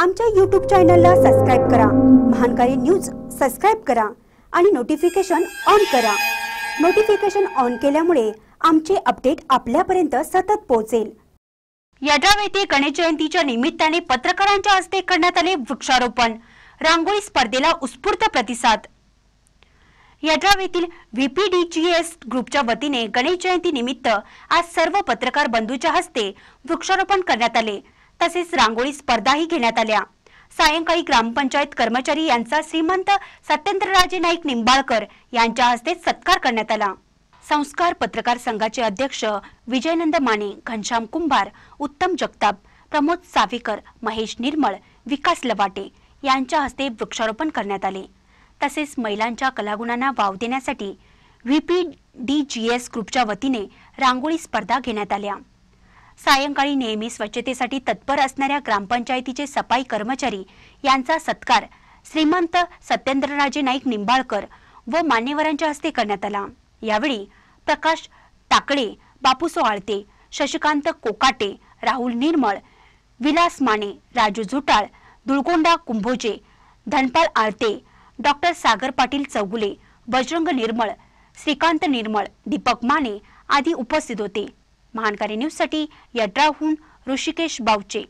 आमच्या यूट्यूब चॅनलला सबस्क्राईब करा महानकारी न्यूज सबस्क्राईब करा आणि नोटिफिकेशन ऑन करा नोटिफिकेशन ऑन केल्यामुळे आमचे अपडेट आपल्यापर्यंत सतत पोहोचेल यड्राव येथे गणेश जयंतीच्या निमित्ताने पत्रकारांच्या हस्ते करण्यात आले वृक्षारोपण रांगोळी स्पर्धेला उत्स्फूर्त प्रतिसाद यड्राव येथील व्हीपीडीजीएस ग्रुपच्या वतीने गणेश जयंती निमित्त आज सर्व पत्रकार बंधूच्या हस्ते वृक्षारोपण करण्यात आले तसेच रांगोळी स्पर्धाही घेण्यात आल्या सायंकाळी ग्रामपंचायत कर्मचारी यांचा श्रीमंत सत्येंद्रराजे नाईक निंबाळकर यांच्या हस्ते सत्कार करण्यात आला संस्कार पत्रकार संघाचे अध्यक्ष विजयनंद माने घनश्याम कुंभार उत्तम जगताप प्रमोद सावेकर महेश निर्मळ विकास लवाटे यांच्या हस्ते वृक्षारोपण करण्यात आले तसेच महिलांच्या कलागुणांना वाव देण्यासाठी व्ही डी जी एस ग्रुपच्या वतीने रांगोळी स्पर्धा घेण्यात आल्या सायंकाळी नेहमी स्वच्छतेसाठी तत्पर असणाऱ्या ग्रामपंचायतीचे सफाई कर्मचारी यांचा सत्कार श्रीमंत सत्येंद्रराजे नाईक निंबाळकर व मान्यवरांच्या हस्ते करण्यात आला यावेळी प्रकाश टाकडे बापू सोहाळते शशिकांत कोकाटे राहुल निर्मळ विलास माने राजू झुटाळ दुळगोंडा कुंभोजे धनपाल आळते डॉक्टर सागर पाटील चौगुले बजरंग निर्मळ श्रीकांत निर्मळ दीपक माने आदी उपस्थित होते महानकारी न्यूजसाठी यड्राहून ऋषिकेश बावचे